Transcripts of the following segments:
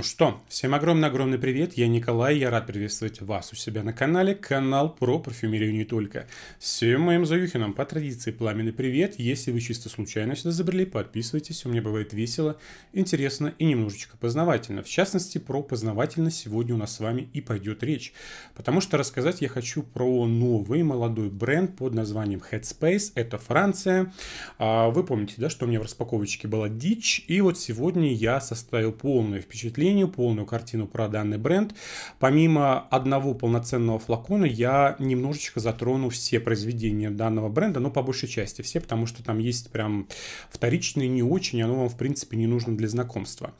Ну что, всем огромный-огромный привет, я Николай, я рад приветствовать вас у себя на канале, канал про парфюмерию не только. Всем моим заюхинам по традиции пламенный привет, если вы чисто случайно сюда забрели, подписывайтесь, у меня бывает весело, интересно и немножечко познавательно. В частности, про познавательно сегодня у нас с вами и пойдет речь, потому что рассказать я хочу про новый молодой бренд под названием Headspace, это Франция. А, вы помните, да, что у меня в распаковочке была дичь, и вот сегодня я составил полное впечатление сожалению, полную картину про данный бренд. Помимо одного полноценного флакона я немножечко затрону все произведения данного бренда, но по большей части все, потому что там есть прям вторичные не очень, оно вам в принципе не нужно для знакомства.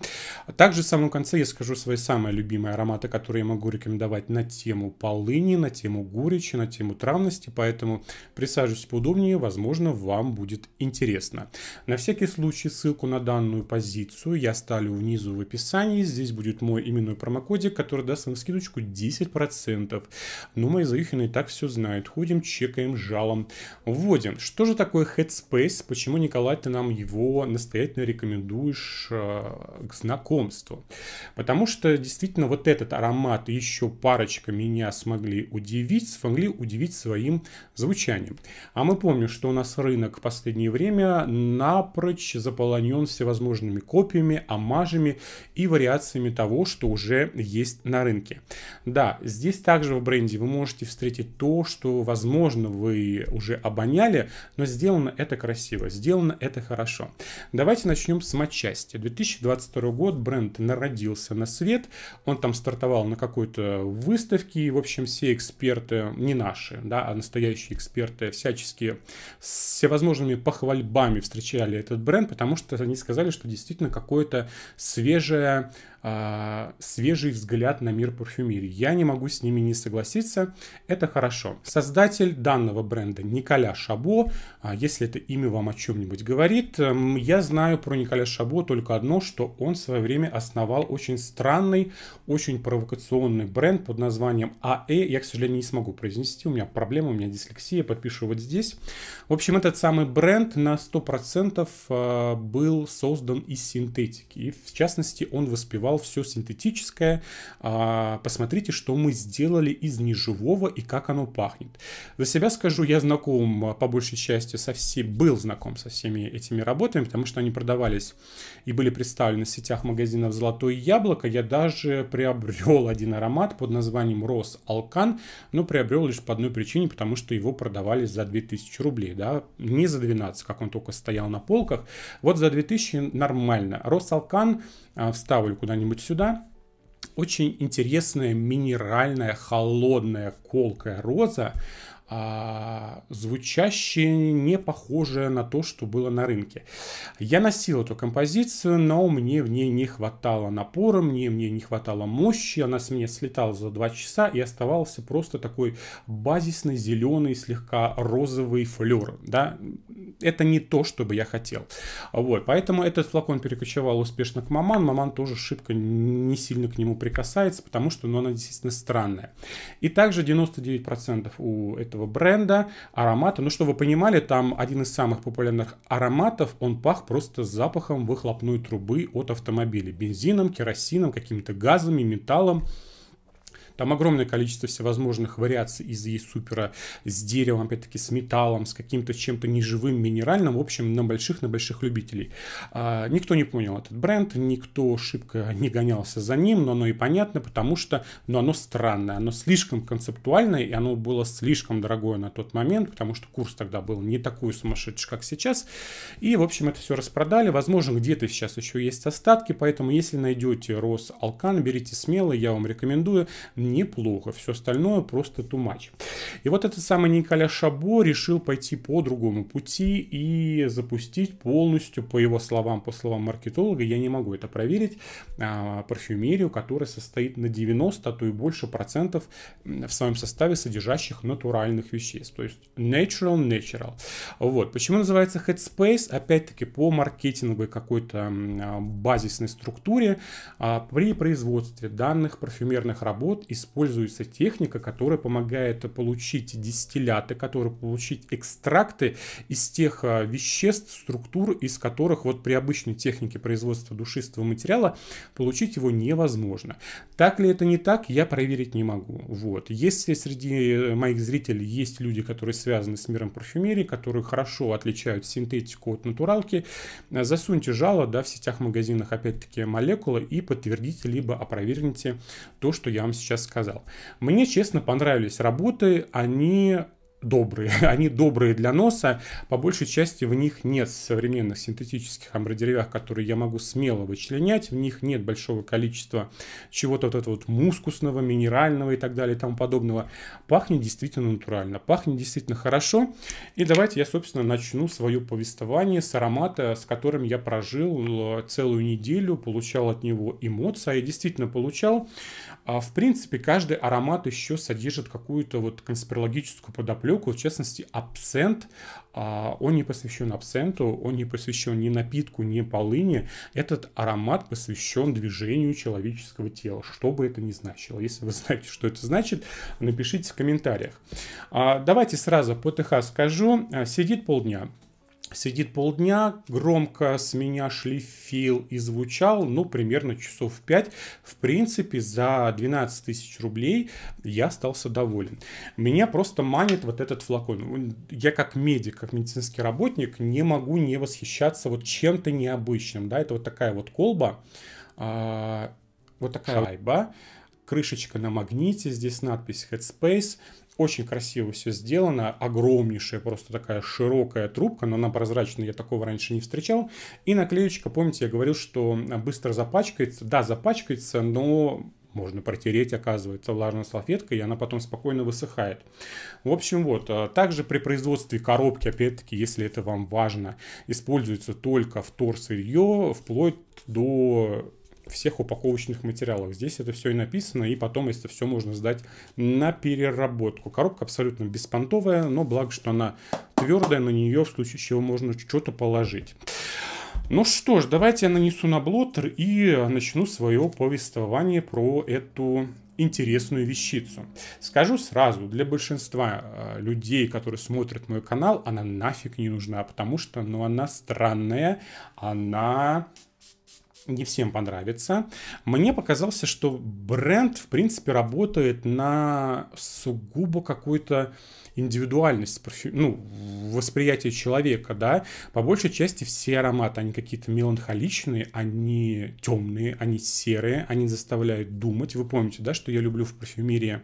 Также в самом конце я скажу свои самые любимые ароматы, которые я могу рекомендовать на тему полыни, на тему горечи, на тему травности, поэтому присаживайтесь поудобнее, возможно, вам будет интересно. На всякий случай ссылку на данную позицию я ставлю внизу в описании, Здесь будет мой именной промокодик, который даст вам скидочку 10%. Но ну, мои заюхины и так все знают. Ходим, чекаем, жалом, вводим. Что же такое Headspace? Почему, Николай, ты нам его настоятельно рекомендуешь э, к знакомству? Потому что действительно вот этот аромат и еще парочка меня смогли удивить, смогли удивить своим звучанием. А мы помним, что у нас рынок в последнее время напрочь заполонен всевозможными копиями, амажами и вариациями вариациями того, что уже есть на рынке. Да, здесь также в бренде вы можете встретить то, что, возможно, вы уже обоняли, но сделано это красиво, сделано это хорошо. Давайте начнем с матчасти. 2022 год бренд народился на свет, он там стартовал на какой-то выставке, и, в общем, все эксперты, не наши, да, а настоящие эксперты, всячески с всевозможными похвальбами встречали этот бренд, потому что они сказали, что действительно какое-то свежее, а, свежий взгляд на мир парфюмерии. Я не могу с ними не согласиться. Это хорошо. Создатель данного бренда Николя Шабо, э, если это имя вам о чем-нибудь говорит, я знаю про Николя Шабо только одно, что он в свое время основал очень странный, очень провокационный бренд под названием АЭ. Я, к сожалению, не смогу произнести, у меня проблема, у меня дислексия, подпишу вот здесь. В общем, этот самый бренд на 100% а, был создан из синтетики. И, в частности, он воспевал рисовал все синтетическое. А, посмотрите, что мы сделали из неживого и как оно пахнет. За себя скажу, я знаком а, по большей части со всеми, был знаком со всеми этими работами, потому что они продавались и были представлены в сетях магазинов «Золотое яблоко». Я даже приобрел один аромат под названием «Рос Алкан», но приобрел лишь по одной причине, потому что его продавали за 2000 рублей, да, не за 12, как он только стоял на полках. Вот за 2000 нормально. «Рос Алкан» а, вставлю куда-нибудь куда-нибудь сюда. Очень интересная минеральная холодная колкая роза а, звучащее не похожее на то, что было на рынке. Я носил эту композицию, но мне в ней не хватало напора, мне в ней не хватало мощи, она с меня слетала за 2 часа и оставался просто такой базисный зеленый, слегка розовый флер, да, это не то, что бы я хотел. Вот, поэтому этот флакон перекочевал успешно к Маман, Маман тоже шибко не сильно к нему прикасается, потому что ну, она действительно странная. И также 99% у этого этого бренда, аромата, Ну, чтобы вы понимали, там один из самых популярных ароматов, он пах просто запахом выхлопной трубы от автомобиля. Бензином, керосином, какими-то газами, металлом. Там огромное количество всевозможных вариаций из супера с деревом, опять-таки с металлом, с каким-то чем-то неживым, минеральным, в общем, на больших, на больших любителей. А, никто не понял этот бренд, никто шибко не гонялся за ним, но оно и понятно, потому что но оно странное, оно слишком концептуальное, и оно было слишком дорогое на тот момент, потому что курс тогда был не такой сумасшедший, как сейчас. И, в общем, это все распродали. Возможно, где-то сейчас еще есть остатки, поэтому если найдете Рос Алкан, берите смело, я вам рекомендую неплохо. Все остальное просто тумач. И вот этот самый Николя Шабо решил пойти по другому пути и запустить полностью, по его словам, по словам маркетолога, я не могу это проверить, а, парфюмерию, которая состоит на 90, а то и больше процентов в своем составе содержащих натуральных веществ. То есть natural, natural. Вот. Почему называется Headspace? Опять-таки по маркетинговой какой-то а, базисной структуре а, при производстве данных парфюмерных работ используется техника, которая помогает получить дистилляты, которые получить экстракты из тех а, веществ, структур, из которых вот при обычной технике производства душистого материала получить его невозможно. Так ли это не так, я проверить не могу. Вот. Если среди э, моих зрителей есть люди, которые связаны с миром парфюмерии, которые хорошо отличают синтетику от натуралки, засуньте жало да, в сетях магазинах опять-таки молекулы и подтвердите либо опровергните то, что я вам сейчас сейчас сказал. Мне, честно, понравились работы, они добрые. Они добрые для носа. По большей части в них нет современных синтетических амбродеревях, которые я могу смело вычленять. В них нет большого количества чего-то вот этого вот мускусного, минерального и так далее и тому подобного. Пахнет действительно натурально, пахнет действительно хорошо. И давайте я, собственно, начну свое повествование с аромата, с которым я прожил э, целую неделю, получал от него эмоции. А я действительно получал. А, в принципе, каждый аромат еще содержит какую-то вот конспирологическую подоплеку клюкву, в частности, абсент. А, он не посвящен абсенту, он не посвящен ни напитку, ни полыни. Этот аромат посвящен движению человеческого тела, что бы это ни значило. Если вы знаете, что это значит, напишите в комментариях. А, давайте сразу по ТХ скажу. А, сидит полдня. Сидит полдня, громко с меня шлифил и звучал, ну, примерно часов 5. В принципе, за 12 тысяч рублей я остался доволен. Меня просто манит вот этот флакон. Я как медик, как медицинский работник не могу не восхищаться вот чем-то необычным. Да, это вот такая вот колба, а, вот такая шайба, крышечка на магните, здесь надпись Headspace – очень красиво все сделано, огромнейшая просто такая широкая трубка, но она прозрачная, я такого раньше не встречал. И наклеечка, помните, я говорил, что быстро запачкается. Да, запачкается, но можно протереть, оказывается, влажной салфеткой, и она потом спокойно высыхает. В общем, вот, а также при производстве коробки, опять-таки, если это вам важно, используется только втор сырье, вплоть до всех упаковочных материалах. Здесь это все и написано, и потом это все можно сдать на переработку. Коробка абсолютно беспонтовая, но благо, что она твердая, на нее в случае чего можно что-то положить. Ну что ж, давайте я нанесу на блоттер и начну свое повествование про эту интересную вещицу. Скажу сразу, для большинства э, людей, которые смотрят мой канал, она нафиг не нужна, потому что ну, она странная, она не всем понравится. Мне показалось, что бренд, в принципе, работает на сугубо какую-то индивидуальность, ну, восприятие человека, да, по большей части все ароматы, они какие-то меланхоличные, они темные, они серые, они заставляют думать. Вы помните, да, что я люблю в парфюмерии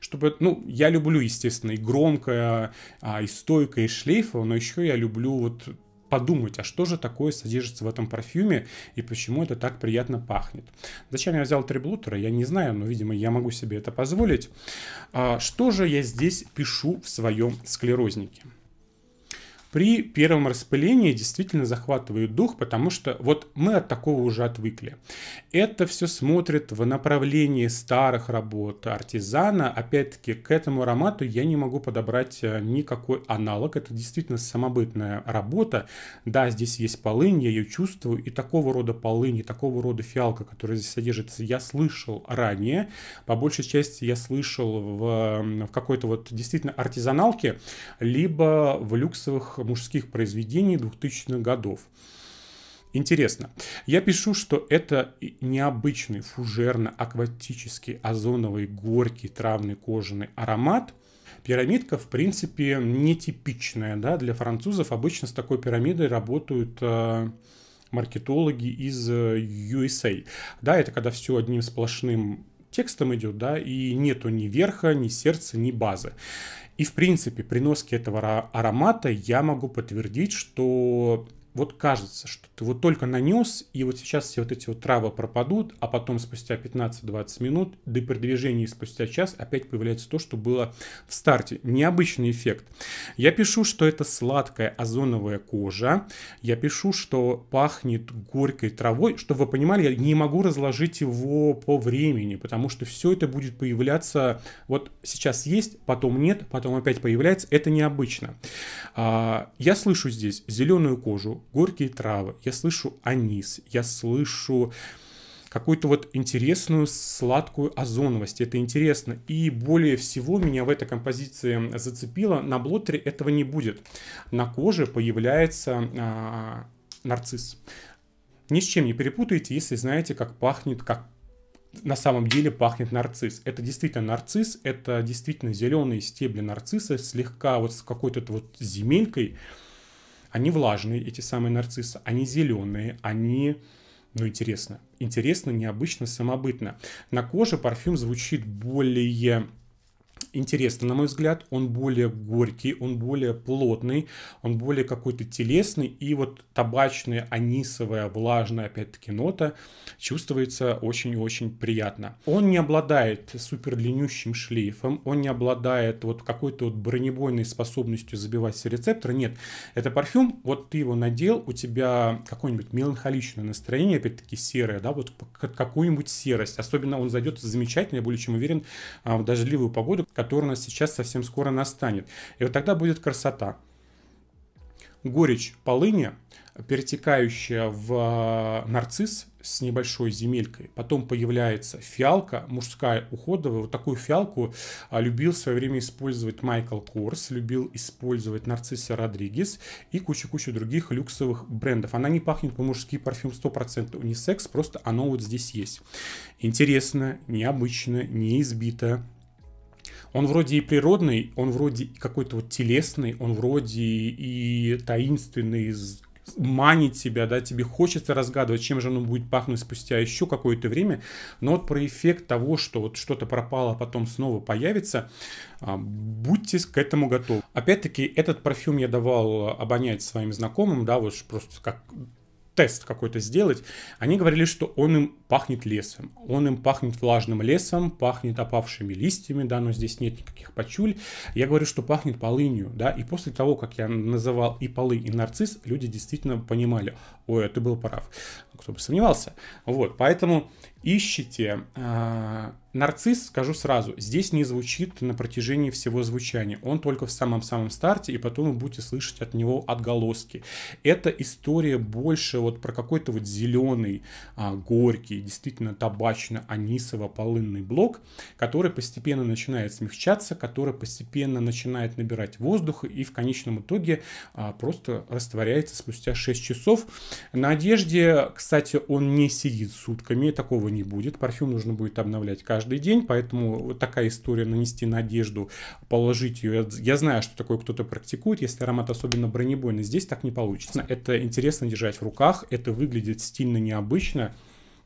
чтобы, ну, я люблю, естественно, и громкое, а, и стойкое, и шлейфово, но еще я люблю вот подумать, а что же такое содержится в этом парфюме и почему это так приятно пахнет. Зачем я взял триблутера, я не знаю, но, видимо, я могу себе это позволить. А, что же я здесь пишу в своем склерознике? при первом распылении действительно захватывают дух, потому что вот мы от такого уже отвыкли. Это все смотрит в направлении старых работ артизана. Опять-таки, к этому аромату я не могу подобрать э, никакой аналог. Это действительно самобытная работа. Да, здесь есть полынь, я ее чувствую. И такого рода полынь, и такого рода фиалка, которая здесь содержится, я слышал ранее. По большей части я слышал в, в какой-то вот действительно артизаналке, либо в люксовых мужских произведений 2000-х годов. Интересно. Я пишу, что это необычный фужерно-акватический озоновый горький травный кожаный аромат – Пирамидка, в принципе, нетипичная. Да? Для французов обычно с такой пирамидой работают э, маркетологи из э, USA. Да, это когда все одним сплошным текстом идет, да, и нету ни верха, ни сердца, ни базы. И в принципе при носке этого аромата я могу подтвердить, что вот кажется, что ты вот только нанес, и вот сейчас все вот эти вот травы пропадут, а потом спустя 15-20 минут, да и при движении спустя час опять появляется то, что было в старте. Необычный эффект. Я пишу, что это сладкая озоновая кожа. Я пишу, что пахнет горькой травой. Чтобы вы понимали, я не могу разложить его по времени, потому что все это будет появляться вот сейчас есть, потом нет, потом опять появляется. Это необычно. А, я слышу здесь зеленую кожу, горькие травы, я слышу анис, я слышу какую-то вот интересную сладкую озоновость. Это интересно. И более всего меня в этой композиции зацепило. На блотере этого не будет. На коже появляется а, нарцисс. Ни с чем не перепутайте, если знаете, как пахнет, как на самом деле пахнет нарцисс. Это действительно нарцисс, это действительно зеленые стебли нарцисса, слегка вот с какой-то вот земелькой, они влажные, эти самые нарциссы, они зеленые, они... Ну, интересно. Интересно, необычно, самобытно. На коже парфюм звучит более интересный, на мой взгляд. Он более горький, он более плотный, он более какой-то телесный. И вот табачная, анисовая, влажная, опять-таки, нота чувствуется очень-очень приятно. Он не обладает супер длиннющим шлейфом, он не обладает вот какой-то вот бронебойной способностью забивать все рецепторы. Нет, это парфюм, вот ты его надел, у тебя какое-нибудь меланхоличное настроение, опять-таки, серое, да, вот какую-нибудь серость. Особенно он зайдет замечательно, я более чем уверен, а, в дождливую погоду, который у нас сейчас совсем скоро настанет. И вот тогда будет красота. Горечь полыни, перетекающая в э, нарцисс с небольшой земелькой. Потом появляется фиалка, мужская уходовая. Вот такую фиалку э, любил в свое время использовать Майкл Корс, любил использовать Нарцисса Родригес и куча-куча других люксовых брендов. Она не пахнет по-мужски, парфюм 100% унисекс, просто оно вот здесь есть. Интересно, необычно, неизбито он вроде и природный, он вроде какой-то вот телесный, он вроде и таинственный, манит тебя, да, тебе хочется разгадывать, чем же оно будет пахнуть спустя еще какое-то время, но вот про эффект того, что вот что-то пропало, а потом снова появится, а, будьте к этому готовы. Опять-таки, этот парфюм я давал обонять своим знакомым, да, вот просто как тест какой-то сделать, они говорили, что он им пахнет лесом. Он им пахнет влажным лесом, пахнет опавшими листьями, да, но здесь нет никаких пачуль. Я говорю, что пахнет полынью, да, и после того, как я называл и полы, и нарцисс, люди действительно понимали, ой, а ты был прав. Кто бы сомневался. Вот, поэтому ищете э, нарцисс, скажу сразу, здесь не звучит на протяжении всего звучания. Он только в самом-самом старте, и потом вы будете слышать от него отголоски. Это история больше вот про какой-то вот зеленый, э, а, горький, действительно табачно-анисово-полынный блок, который постепенно начинает смягчаться, который постепенно начинает набирать воздуха и в конечном итоге э, просто растворяется спустя 6 часов. На одежде, кстати, он не сидит сутками, такого не будет. Парфюм нужно будет обновлять каждый день, поэтому вот такая история нанести на одежду, положить ее. Я знаю, что такое кто-то практикует, если аромат особенно бронебойный, здесь так не получится. Это интересно держать в руках, это выглядит стильно необычно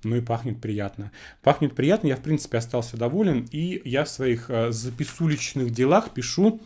ну и пахнет приятно. Пахнет приятно, я в принципе остался доволен, и я в своих э, записуличных делах пишу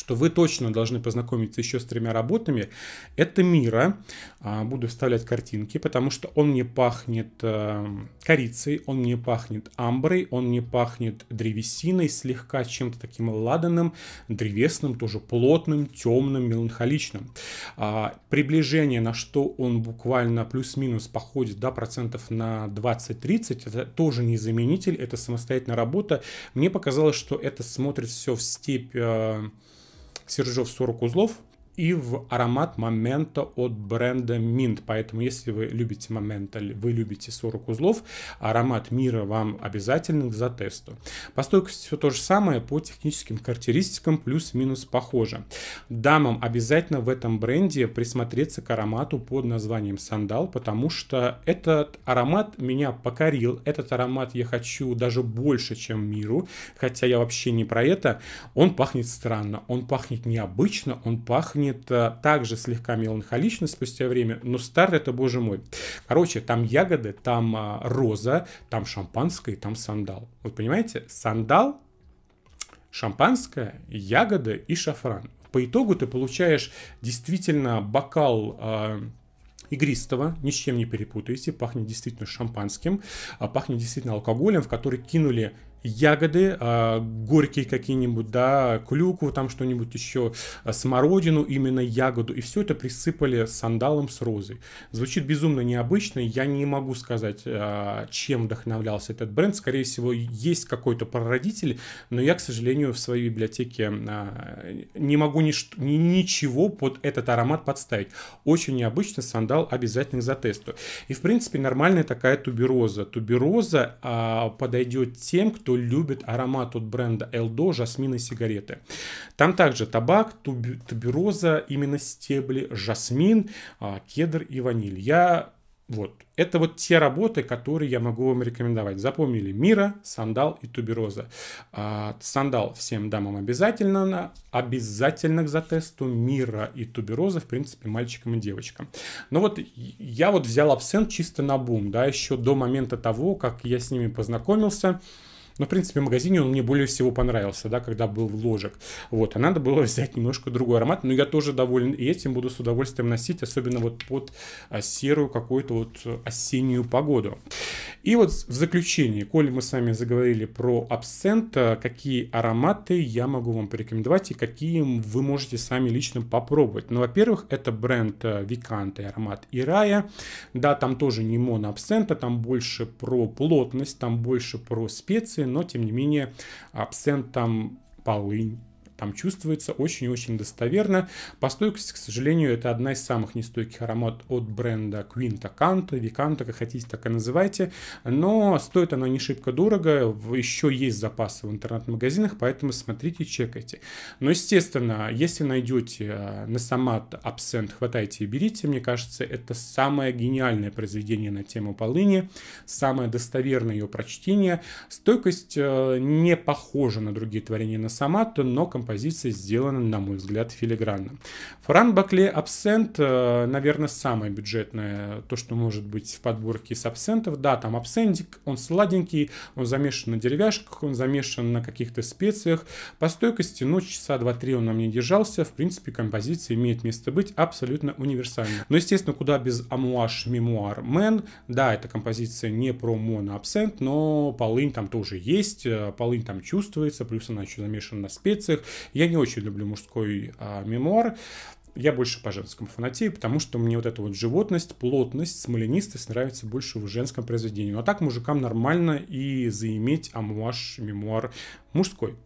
что вы точно должны познакомиться еще с тремя работами. Это «Мира». А, буду вставлять картинки, потому что он не пахнет э, корицей, он не пахнет амброй, он не пахнет древесиной, слегка чем-то таким ладаным, древесным, тоже плотным, темным, меланхоличным. А, приближение, на что он буквально плюс-минус походит, да, процентов на 20-30, это тоже не заменитель, это самостоятельная работа. Мне показалось, что это смотрит все в степь э, Сержев 40 узлов, и в аромат момента от бренда Mint. Поэтому, если вы любите момента, вы любите 40 узлов, аромат мира вам обязательно к затесту. По стойкости все то же самое, по техническим характеристикам плюс-минус похоже. Дамам обязательно в этом бренде присмотреться к аромату под названием сандал, потому что этот аромат меня покорил. Этот аромат я хочу даже больше, чем миру, хотя я вообще не про это. Он пахнет странно, он пахнет необычно, он пахнет занята э, также слегка меланхолично спустя время, но старт это, боже мой. Короче, там ягоды, там а, роза, там шампанское, там сандал. Вот понимаете, сандал, шампанское, ягоды и шафран. По итогу ты получаешь действительно бокал а, игристого, ни с чем не перепутаете, пахнет действительно шампанским, а пахнет действительно алкоголем, в который кинули ягоды, э, горькие какие-нибудь, да, клюкву, там что-нибудь еще, а, смородину, именно ягоду. И все это присыпали сандалом с розой. Звучит безумно необычно. Я не могу сказать, э, чем вдохновлялся этот бренд. Скорее всего, есть какой-то прародитель, но я, к сожалению, в своей библиотеке э, не могу ни, ни, ничего под этот аромат подставить. Очень необычно сандал обязательно за тесту. И, в принципе, нормальная такая тубероза. Тубероза э, подойдет тем, кто кто любит аромат от бренда Элдо, жасмины сигареты. Там также табак, туб, тубероза, именно стебли, жасмин, а, кедр и ваниль. Я вот. Это вот те работы, которые я могу вам рекомендовать. Запомнили Мира, Сандал и Тубероза. А, сандал всем дамам обязательно, обязательно к затесту. Мира и Тубероза, в принципе, мальчикам и девочкам. Но ну вот я вот взял абсент чисто на бум, да, еще до момента того, как я с ними познакомился. Но, в принципе, в магазине он мне более всего понравился, да, когда был в ложек. Вот, а надо было взять немножко другой аромат. Но я тоже доволен и этим, буду с удовольствием носить, особенно вот под а, серую какую-то вот э, осеннюю погоду. И вот в заключение, коль мы с вами заговорили про абсент, э, какие ароматы я могу вам порекомендовать и какие вы можете сами лично попробовать. Ну, во-первых, это бренд э, Виканта и аромат Ирая. Да, там тоже не моноабсента, там больше про плотность, там больше про специи, но тем не менее абсент там полынь, там чувствуется очень-очень достоверно. По стойкости, к сожалению, это одна из самых нестойких аромат от бренда Quinta Canto, Виканта, как хотите, так и называйте. Но стоит оно не шибко дорого, еще есть запасы в интернет-магазинах, поэтому смотрите, чекайте. Но, естественно, если найдете э, на самат абсент, хватайте и берите. Мне кажется, это самое гениальное произведение на тему полыни, самое достоверное ее прочтение. Стойкость э, не похожа на другие творения на самат, но композиция композиции сделано, на мой взгляд, филигранно. Фран Бакле «Абсент», э, наверное, самое бюджетное, то, что может быть в подборке с абсентов. Да, там абсентик, он сладенький, он замешан на деревяшках, он замешан на каких-то специях. По стойкости, ну, часа 2-3 он на мне держался. В принципе, композиция имеет место быть абсолютно универсальной. Но, естественно, куда без «Амуаш Мемуар мен Да, эта композиция не про моноабсент, но полынь там тоже есть, э, полынь там чувствуется, плюс она еще замешана на специях. Я не очень люблю мужской а, мемуар я больше по женскому фанатею, потому что мне вот эта вот животность, плотность, смоленистость нравится больше в женском произведении. Ну а так мужикам нормально и заиметь амуаж, мемуар мужской.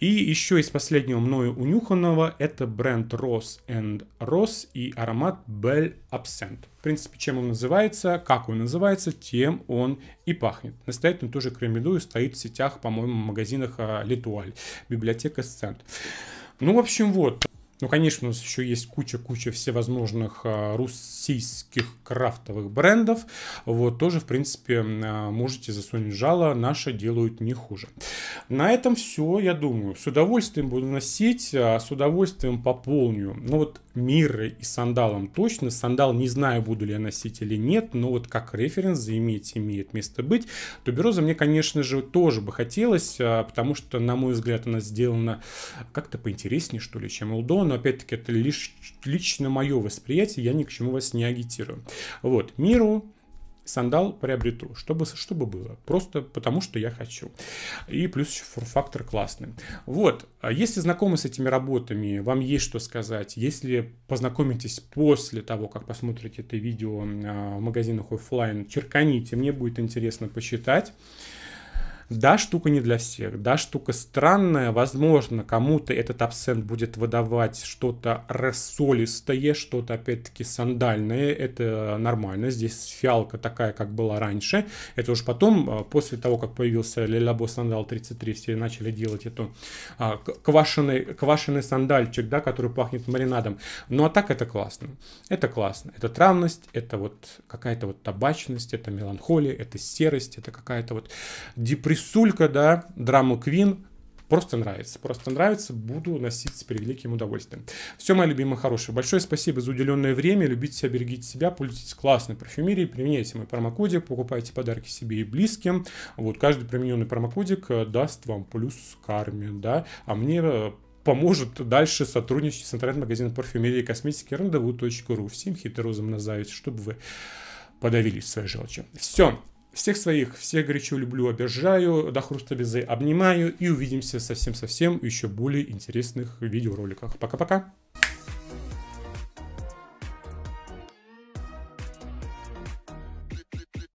И еще из последнего мною унюханного это бренд Rose and Rose и аромат Bell Absent. В принципе, чем он называется, как он называется, тем он и пахнет. Настоятельно тоже рекомендую, стоит в сетях, по-моему, в магазинах а, Литуаль, библиотека Сцент. Ну, в общем, вот. Ну, конечно, у нас еще есть куча-куча всевозможных а, российских крафтовых брендов. Вот тоже, в принципе, а, можете засунуть жало. Наши делают не хуже. На этом все, я думаю. С удовольствием буду носить, а, с удовольствием пополню. Ну, вот миры и сандалом точно. Сандал не знаю, буду ли я носить или нет, но вот как референс заиметь имеет место быть. Тубероза мне, конечно же, тоже бы хотелось, потому что, на мой взгляд, она сделана как-то поинтереснее, что ли, чем Элдон но опять-таки это лишь лично мое восприятие, я ни к чему вас не агитирую. Вот, миру сандал приобрету, чтобы, чтобы было. Просто потому, что я хочу. И плюс еще фактор классный. Вот, а если знакомы с этими работами, вам есть что сказать, если познакомитесь после того, как посмотрите это видео а, в магазинах офлайн, черканите, мне будет интересно почитать. Да, штука не для всех, да, штука странная, возможно, кому-то этот абсент будет выдавать что-то рассолистое, что-то, опять-таки, сандальное, это нормально, здесь фиалка такая, как была раньше, это уже потом, а, после того, как появился Лелябо Сандал 33, все начали делать эту а, квашеный, квашеный сандальчик, да, который пахнет маринадом, ну а так это классно, это классно, это травность, это вот какая-то вот табачность, это меланхолия, это серость, это какая-то вот депрессия, Трясулька, да, драма Квин. Просто нравится, просто нравится, буду носить с превеликим удовольствием. Все, мои любимые хорошие, большое спасибо за уделенное время, любите себя, берегите себя, пользуйтесь классной парфюмерией, применяйте мой промокодик, покупайте подарки себе и близким. Вот, каждый примененный промокодик э, даст вам плюс карме, да, а мне э, поможет дальше сотрудничать с интернет-магазином парфюмерии и косметики рандеву.ру. Всем хитрозам на зависть, чтобы вы подавились своей желчью. Все, всех своих, всех горячо люблю, обожаю, до хруста безы обнимаю и увидимся совсем-совсем еще более интересных видеороликах. Пока-пока!